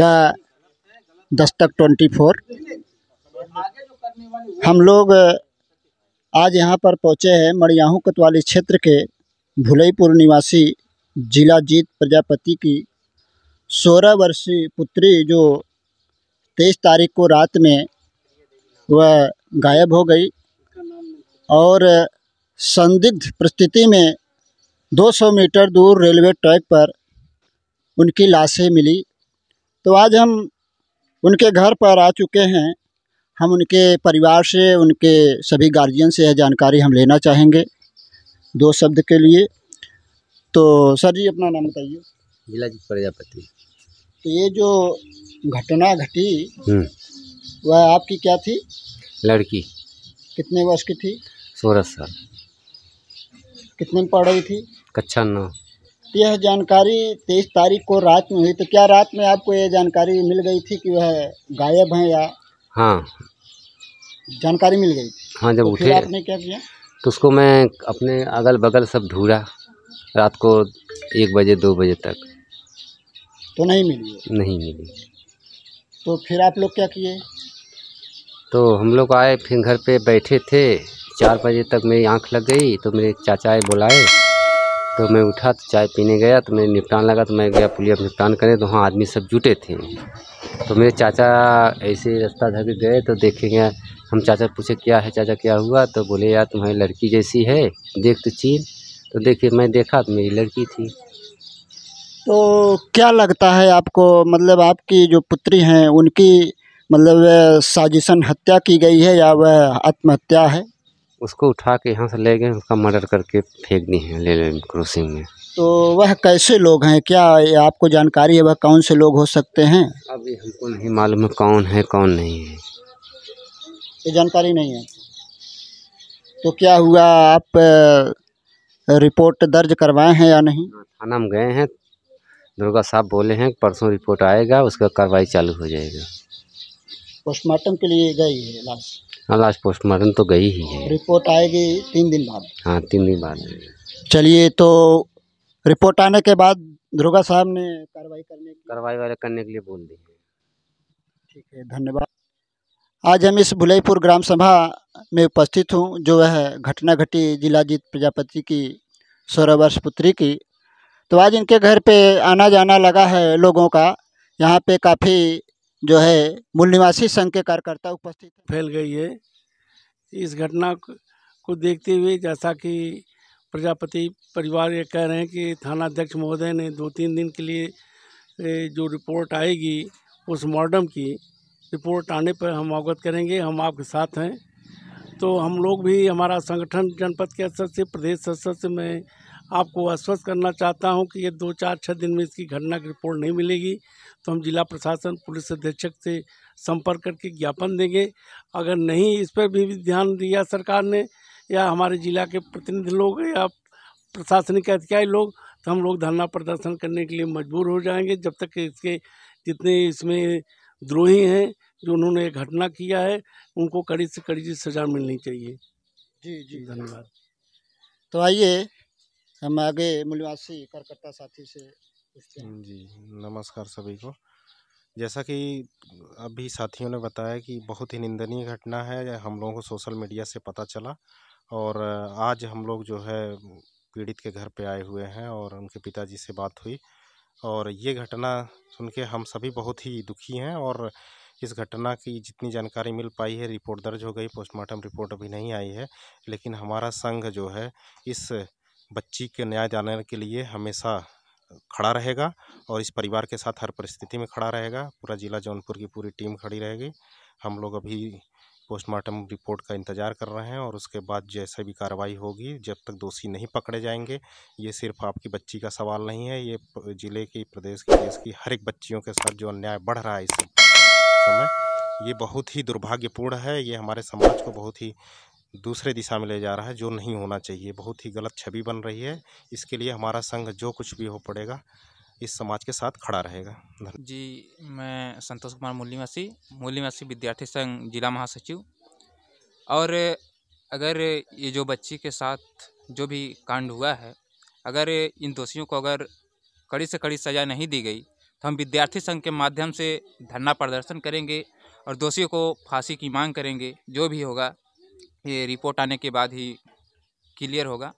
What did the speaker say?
The दस्तक twenty four हम लोग आज यहाँ पर पहुँचे हैं मड़ियाहू कतवाली क्षेत्र के भुलईपुर निवासी जिलाजीत प्रजापति की सोलह वर्षीय पुत्री जो तेईस तारीख को रात में वह गायब हो गई और संदिग्ध परिस्थिति में 200 मीटर दूर रेलवे ट्रैक पर उनकी लाशें मिली तो आज हम उनके घर पर आ चुके हैं हम उनके परिवार से उनके सभी गार्जियन से यह जानकारी हम लेना चाहेंगे दो शब्द के लिए तो सर जी अपना नाम बताइए जी प्रजापति तो ये जो घटना घटी हम्म। वह आपकी क्या थी लड़की कितने वर्ष की थी सोलह साल कितने में पढ़ रही थी कक्षा नौ यह जानकारी तेईस तारीख को रात में हुई तो क्या रात में आपको यह जानकारी मिल गई थी कि वह गायब हैं या हाँ जानकारी मिल गई थी हाँ जब तो उठे आपने क्या किया तो उसको मैं अपने अगल बगल सब ढूंढा रात को एक बजे दो बजे तक तो नहीं मिली नहीं मिली तो फिर आप लोग क्या किए तो हम लोग आए फिर घर पे बैठे थे चार बजे तक मेरी आंख लग गई तो मेरे चाचा बुलाए तो मैं उठा तो चाय पीने गया तो मैं निपटान लगा तो मैं गया पुलिया निपटान करें तो वहाँ आदमी सब जुटे थे तो मेरे चाचा ऐसे रास्ता धर गए तो देखेंगे हम चाचा पूछे क्या है चाचा क्या हुआ तो बोले यार तुम्हारी लड़की जैसी है देख तो चीन तो देखिए मैं देखा तो मेरी लड़की थी तो क्या लगता है आपको मतलब आपकी जो पुत्री हैं उनकी मतलब साजिशन हत्या की गई है या वह आत्महत्या है उसको उठा के यहाँ से ले गए उसका मर्डर करके फेंक दी है ले क्रॉसिंग में तो वह कैसे लोग हैं क्या आपको जानकारी है वह कौन से लोग हो सकते हैं अभी हमको नहीं मालूम है कौन है कौन नहीं है ये जानकारी नहीं है तो क्या हुआ आप रिपोर्ट दर्ज करवाए हैं या नहीं हाँ, थाना में गए हैं दुर्गा साहब बोले हैं परसों रिपोर्ट आएगा उसका कार्रवाई चालू हो जाएगा पोस्टमार्टम के लिए गई है लाश हाँ लास्ट पोस्टमार्टम तो गई ही है रिपोर्ट आएगी तीन दिन बाद हाँ तीन दिन बाद चलिए तो रिपोर्ट आने के बाद दुर्गा साहब ने कार्रवाई करने कार्रवाई वाले करने के लिए बोल दी ठीक है धन्यवाद आज हम इस भुलईपुर ग्राम सभा में उपस्थित हूँ जो है घटना घटी जिलाजीत प्रजापति की सोलह वर्ष पुत्री की तो आज इनके घर पे आना जाना लगा है लोगों का यहाँ पे काफ़ी जो है मूल निवासी संघ के कार्यकर्ता उपस्थित फैल गई है इस घटना को देखते हुए जैसा कि प्रजापति परिवार ये कह रहे हैं कि थाना अध्यक्ष महोदय ने दो तीन दिन के लिए जो रिपोर्ट आएगी पोस्टमार्टम की रिपोर्ट आने पर हम अवगत करेंगे हम आपके साथ हैं तो हम लोग भी हमारा संगठन जनपद के सदस्य प्रदेश सदस्य में आपको आश्वस्त करना चाहता हूं कि ये दो चार छः दिन में इसकी घटना की रिपोर्ट नहीं मिलेगी तो हम जिला प्रशासन पुलिस अधीक्षक से संपर्क करके ज्ञापन देंगे अगर नहीं इस पर भी ध्यान दिया सरकार ने या हमारे जिला के प्रतिनिधि लोग या प्रशासनिक अधिकारी लोग तो हम लोग धरना प्रदर्शन करने के लिए मजबूर हो जाएंगे जब तक इसके जितने इसमें द्रोही हैं जो उन्होंने घटना किया है उनको कड़ी से कड़ी सजा मिलनी चाहिए जी जी धन्यवाद तो आइए हम आगे मूल्यवासी कार्यकर्ता साथी से पूछते हैं जी नमस्कार सभी को जैसा कि अभी साथियों ने बताया कि बहुत ही निंदनीय घटना है हम लोगों को सोशल मीडिया से पता चला और आज हम लोग जो है पीड़ित के घर पे आए हुए हैं और उनके पिताजी से बात हुई और ये घटना सुन के हम सभी बहुत ही दुखी हैं और इस घटना की जितनी जानकारी मिल पाई है रिपोर्ट दर्ज हो गई पोस्टमार्टम रिपोर्ट अभी नहीं आई है लेकिन हमारा संघ जो है इस बच्ची के न्याय दिलाने के लिए हमेशा खड़ा रहेगा और इस परिवार के साथ हर परिस्थिति में खड़ा रहेगा पूरा ज़िला जौनपुर की पूरी टीम खड़ी रहेगी हम लोग अभी पोस्टमार्टम रिपोर्ट का इंतज़ार कर रहे हैं और उसके बाद जैसे भी कार्रवाई होगी जब तक दोषी नहीं पकड़े जाएंगे ये सिर्फ आपकी बच्ची का सवाल नहीं है ये ज़िले की प्रदेश की देश की हर एक बच्चियों के साथ जो अन्याय बढ़ रहा है इस समय ये बहुत ही दुर्भाग्यपूर्ण है ये हमारे समाज को बहुत ही दूसरे दिशा में ले जा रहा है जो नहीं होना चाहिए बहुत ही गलत छवि बन रही है इसके लिए हमारा संघ जो कुछ भी हो पड़ेगा इस समाज के साथ खड़ा रहेगा जी मैं संतोष कुमार मूल्यवासी मूल्यवासी विद्यार्थी संघ जिला महासचिव और अगर ये जो बच्ची के साथ जो भी कांड हुआ है अगर इन दोषियों को अगर कड़ी से कड़ी सज़ा नहीं दी गई तो हम विद्यार्थी संघ के माध्यम से धरना प्रदर्शन करेंगे और दोषियों को फांसी की मांग करेंगे जो भी होगा ये रिपोर्ट आने के बाद ही क्लियर होगा